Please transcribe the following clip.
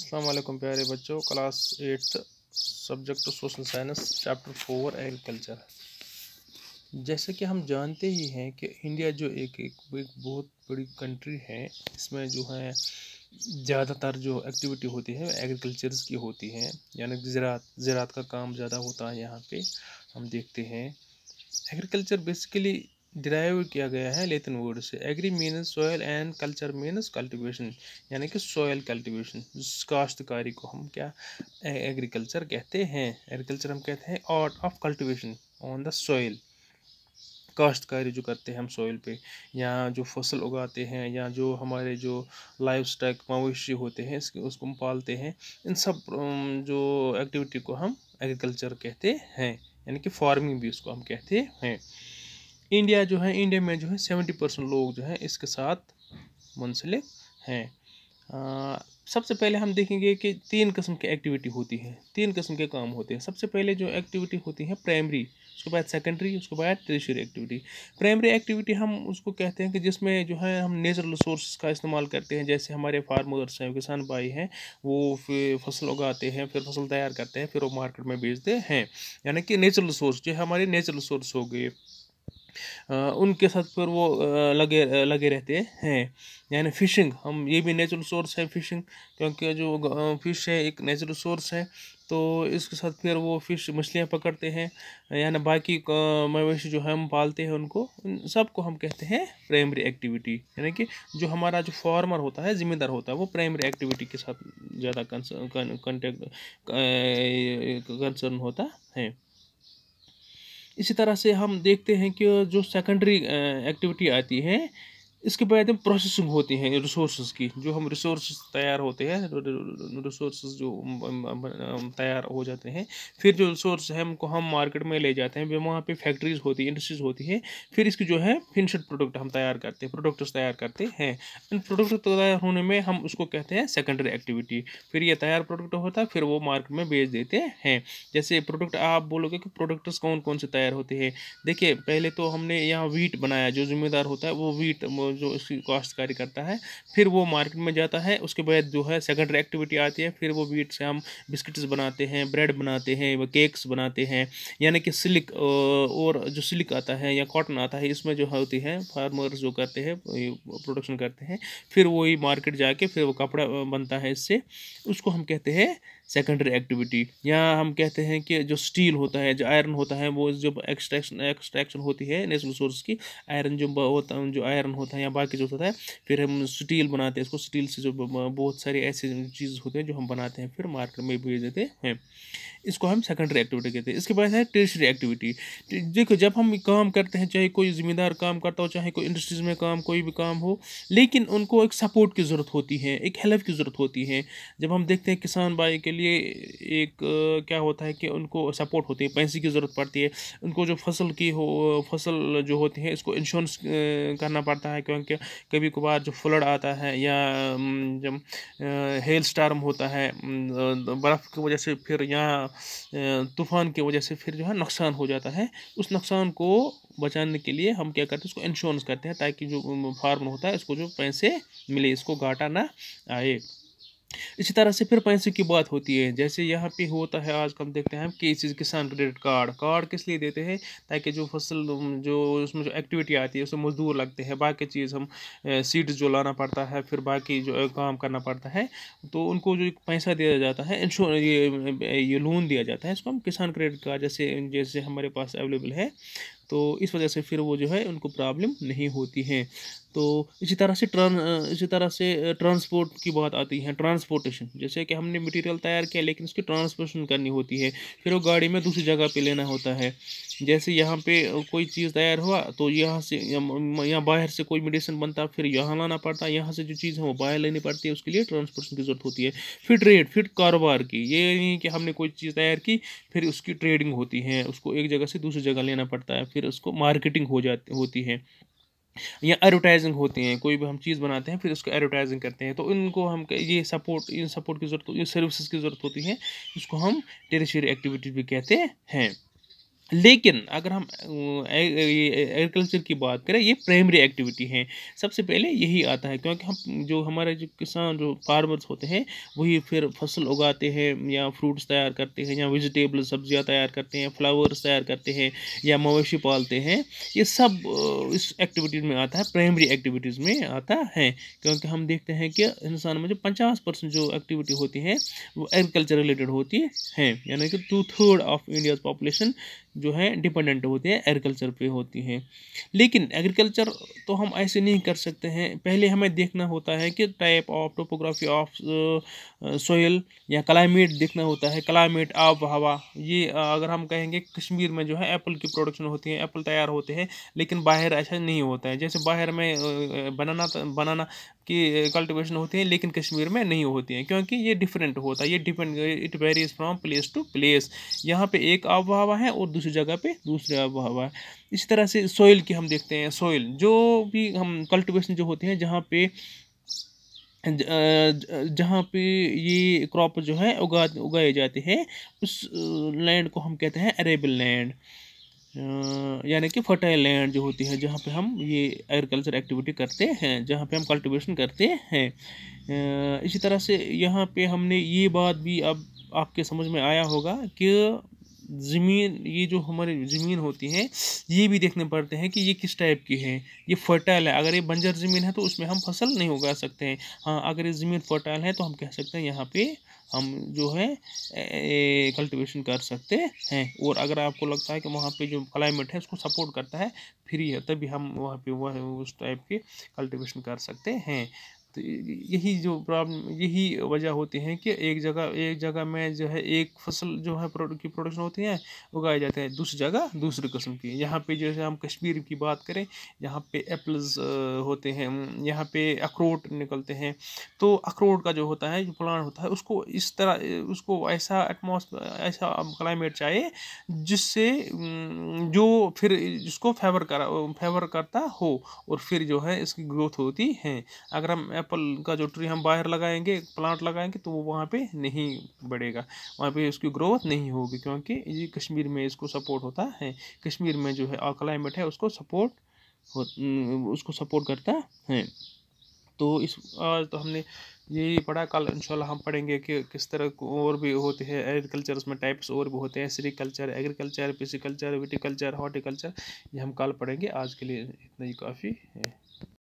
असलम प्यारे बच्चों class eighth subject social science chapter four agriculture जैसे कि हम जानते ही हैं कि इंडिया जो एक एक, एक बहुत बड़ी कंट्री है इसमें जो है ज़्यादातर जो एक्टिविटी होती है एग्रीकल्चर की होती है यानी ज़रात ज़रात का काम ज़्यादा होता है यहाँ पे हम देखते हैं एग्रीकल्चर बेसिकली डिराइव किया गया है लेथन वर्ड से agri means soil and culture means cultivation यानी कि सोयल कल्टिवेशन काश्तकारी को हम क्या एग्रीकल्चर कहते हैं एग्रीकल्चर हम कहते हैं art of cultivation on the soil काश्तकारी जो करते हैं हम सॉइल पे या जो फसल उगाते हैं या जो हमारे जो लाइफ स्टाइक मवेशी होते हैं इसके उसको हम पालते हैं इन सब जो एक्टिविटी को हम एग्रीकल्चर कहते हैं यानी कि फार्मिंग भी उसको हम कहते हैं इंडिया जो है इंडिया में जो है सेवेंटी परसेंट लोग जो है इसके साथ मुंसलिक हैं सबसे पहले हम देखेंगे कि तीन किस्म की एक्टिविटी होती है तीन किस्म के काम होते हैं सबसे पहले जो एक्टिविटी होती है प्राइमरी उसके बाद सेकेंडरी उसके बाद टर्शरी एक्टिविटी प्राइमरी एक्टिविटी हम उसको कहते हैं कि जिसमें जो है हम नेचुरल रिसोर्स का इस्तेमाल करते हैं जैसे हमारे फार्मर्स हैं किसान भाई हैं वो फसल उगाते हैं फिर फसल तैयार करते हैं फिर वो मार्केट में बेचते हैं यानी कि नेचुरल रिसोर्स जो है हमारे नेचुरल रिसोर्स हो गए उनके साथ पर वो लगे लगे रहते हैं यानी फिशिंग हम ये भी नेचुरल सोर्स है फिशिंग क्योंकि जो फिश है एक नेचुरल सोर्स है तो इसके साथ फिर वो फिश मछलियाँ पकड़ते हैं यानी बाकी मवेशी जो हम पालते हैं उनको उन सबको हम कहते हैं प्राइमरी एक्टिविटी यानी कि जो हमारा जो फार्मर होता है ज़िम्मेदार होता है वो प्राइमरी एक्टिविटी के साथ ज़्यादा कंसर्न कंटेक्ट कंसर्न होता है इसी तरह से हम देखते हैं कि जो सेकेंडरी एक्टिविटी आती है इसके बाद प्रोसेसिंग होती है रिसोर्स की जो हम रिसोर्स तैयार होते हैं रिसोर्स जो तैयार हो जाते हैं फिर जो रिसोर्स है हमको हम मार्केट में ले जाते हैं वहाँ पे फैक्ट्रीज होती है इंडस्ट्रीज होती है फिर इसकी जो है फिनिशड प्रोडक्ट हम तैयार करते हैं प्रोडक्ट्स तैयार करते हैं इन प्रोडक्ट तैयार होने में हम उसको कहते हैं सेकेंडरी एक्टिविटी फिर ये तैयार प्रोडक्ट होता है फिर वो मार्केट में बेच देते हैं जैसे प्रोडक्ट आप बोलोगे कि प्रोडक्ट्स कौन कौन से तैयार होते हैं देखिए पहले तो हमने यहाँ वीट बनाया जो जिम्मेदार होता है वो वीट जो इसकी काश्तकारी करता है फिर वो मार्केट में जाता है उसके बाद जो है सेकेंडरी एक्टिविटी आती है फिर वो वीट से हम बिस्किट्स बनाते हैं ब्रेड बनाते हैं केक्स बनाते हैं यानी कि सिल्क और जो सिल्क आता है या कॉटन आता है इसमें जो होती है फार्मर्स जो करते हैं प्रोडक्शन करते हैं फिर वही मार्केट जाके फिर वो कपड़ा बनता है इससे उसको हम कहते हैं सेकेंडरी एक्टिविटी या हम कहते हैं कि जो स्टील होता है जो आयरन होता है वो जब एक्सट्रैक्शन एक्सट्रैक्शन होती है नेचुरल सोर्स की आयरन जो होता जो आयरन होता है या बाकी जो होता है फिर हम स्टील बनाते हैं इसको स्टील से जो बहुत सारी ऐसी चीज़ होती हैं जो हम बनाते हैं फिर मार्केट में भेज देते हैं इसको हम सेकेंडरी एक्टिविटी कहते हैं इसके बाद है टेरशरी एक्टिविटी देखो जब हम काम करते हैं चाहे कोई ज़िम्मेदार काम करता हो चाहे कोई इंडस्ट्रीज़ में काम कोई भी काम हो लेकिन उनको एक सपोर्ट की ज़रूरत होती है एक हेल्प की ज़रूरत होती है जब हम देखते हैं किसान भाई के लिए एक क्या होता है कि उनको सपोर्ट होती है पैसे की ज़रूरत पड़ती है उनको जो फसल की हो फसल जो होती है इसको इंश्योरेंस करना पड़ता है क्योंकि कभी कभार जो फ्लड आता है या जब हेल स्टार्म होता है बर्फ़ की वजह से फिर या तूफ़ान की वजह से फिर जो है नुकसान हो जाता है उस नुकसान को बचाने के लिए हम क्या करते हैं उसको इंश्योरेंस करते हैं ताकि जो फार्म होता है इसको जो पैसे मिले इसको घाटा ना आए इसी तरह से फिर पैसे की बात होती है जैसे यहाँ पे होता है आज हम देखते हैं हम केसेस किसान क्रेडिट कार्ड कार्ड किस लिए देते हैं ताकि जो फसल जो उसमें जो एक्टिविटी आती है उसमें मजदूर लगते हैं बाकी चीज़ हम सीड्स जो लाना पड़ता है फिर बाकी जो काम करना पड़ता है तो उनको जो पैसा दिया जाता है इंश्योर ये ये लोन दिया जाता है इसको हम किसान क्रेडिट कार्ड जैसे जैसे हमारे पास अवेलेबल है तो इस वजह से फिर वो जो है उनको प्रॉब्लम नहीं होती है तो इसी तरह से ट्रां इसी तरह से ट्रांसपोर्ट की बात आती है ट्रांसपोर्टेशन जैसे कि हमने मटेरियल तैयार किया लेकिन उसकी ट्रांसपोर्टेशन करनी होती है फिर वो गाड़ी में दूसरी जगह पे लेना होता है जैसे यहाँ पे कोई चीज़ तैयार हुआ तो यहाँ से यहाँ बाहर से कोई मेडिसिन बनता फिर यहाँ लाना पड़ता यहाँ से जो चीज़ है वो बाहर लेनी पड़ती है उसके लिए ट्रांसपोर्टेशन की ज़रूरत होती है फिर ट्रेड फिर कारोबार की ये नहीं कि हमने कोई चीज़ तैयार की फिर उसकी ट्रेडिंग होती है उसको एक जगह से दूसरी जगह लेना पड़ता है फिर उसको मार्केटिंग हो जाती होती है या एडवर्टाइजिंग होती हैं कोई भी हम चीज़ बनाते हैं फिर उसको एडवर्टाइजिंग करते हैं तो इनको हम ये सपोर्ट इन सपोर्ट की ज़रूरत ये सर्विसेज की ज़रूरत होती है इसको हम टेरिशरी एक्टिविटीज भी कहते हैं लेकिन अगर हम एग्रीकल्चर की बात करें ये प्राइमरी एक्टिविटी है सबसे पहले यही आता है क्योंकि हम जो हमारे जो किसान जो फार्मर्स होते हैं वही फिर फसल उगाते हैं या फ्रूट्स तैयार करते हैं या वेजिटेबल सब्जियां तैयार करते हैं फ्लावर्स तैयार करते हैं या मवेशी पालते हैं ये सब इस एक्टिविटीज़ में आता है प्राइमरी एक्टिविटीज़ में आता है क्योंकि हम देखते हैं कि इंसान में जो पचास परसेंट जो एक्टिविटी होती है वो एग्रीकल्चर रिलेटेड होती है यानी कि two third of India's population जो है डिपेंडेंट होते हैं एग्रीकल्चर पे होती हैं लेकिन एग्रीकल्चर तो हम ऐसे नहीं कर सकते हैं पहले हमें देखना होता है कि type of topography of soil या क्लाइमेट देखना होता है क्लाइमेट आब हवा ये uh, अगर हम कहेंगे कश्मीर में जो है एप्पल की प्रोडक्शन होती है एप्पल तैयार होते हैं लेकिन बाहर ऐसा नहीं होता है जैसे बाहर में बनाना uh, बनाना uh, की कल्टिवेशन होती है लेकिन कश्मीर में नहीं होती है क्योंकि ये डिफरेंट होता है ये depend it varies from place to place यहाँ पर एक आब हवा है और दूसरी दूसरी जगह पे दूसरी हवा है इसी तरह से सोइल की हम देखते हैं सोइल जो भी हम कल्टिवेशन जो होते हैं जहाँ पे जहाँ पे ये क्रॉप जो है उगा उगाए जाते हैं उस लैंड को हम कहते हैं अरेबल लैंड यानी कि फर्टाइल लैंड जो होती है जहाँ पे हम ये एग्रीकल्चर एक्टिविटी करते हैं जहाँ पे हम कल्टीवेशन करते हैं इसी तरह से यहाँ पे हमने ये बात भी अब आपके समझ में आया होगा कि ज़मीन ये जो हमारी ज़मीन होती है ये भी देखने पड़ते हैं कि ये किस टाइप की है ये फर्टाइल है अगर ये बंजर ज़मीन है तो उसमें हम फसल नहीं उगा सकते हैं हाँ अगर ये ज़मीन फर्टाइल है तो हम कह सकते हैं यहाँ पे हम जो है कल्टीवेशन कर सकते हैं और अगर आपको लगता है कि वहाँ पे जो क्लाइमेट है उसको सपोर्ट करता है फ्री है तभी हम वहाँ पे वह उस टाइप के कल्टिवेशन कर सकते हैं तो यही जो प्रॉब्लम यही वजह होती है कि एक जगह एक जगह में जो है एक फसल जो है की प्रोडक्शन होती है उगाई जाती है दूसरी जगह दूसरी किस्म की यहाँ पे जैसे हम कश्मीर की बात करें यहाँ पे एप्पल्स होते हैं यहाँ पे अखरोट निकलते हैं तो अखरोट का जो होता है जो प्लांट होता है उसको इस तरह उसको ऐसा एटमोसफेयर ऐसा क्लाइमेट चाहिए जिससे जो फिर जिसको फेवर करा फेवर करता हो और फिर जो है इसकी ग्रोथ होती है अगर हम एप्पल का जो ट्री हम बाहर लगाएंगे प्लांट लगाएंगे तो वो वहाँ पे नहीं बढ़ेगा वहाँ पे उसकी ग्रोथ नहीं होगी क्योंकि ये कश्मीर में इसको सपोर्ट होता है कश्मीर में जो है क्लाइमेट है उसको सपोर्ट हो उसको सपोर्ट करता है तो इस आज तो हमने यही पढ़ा कल इंशाल्लाह हम पढ़ेंगे कि किस तरह और भी होते हैं एग्रीकल्चर में टाइप्स और भी होते हैं sericulture agriculture pisciculture viticulture horticulture ये हम कल पढ़ेंगे आज के लिए इतना ही काफ़ी है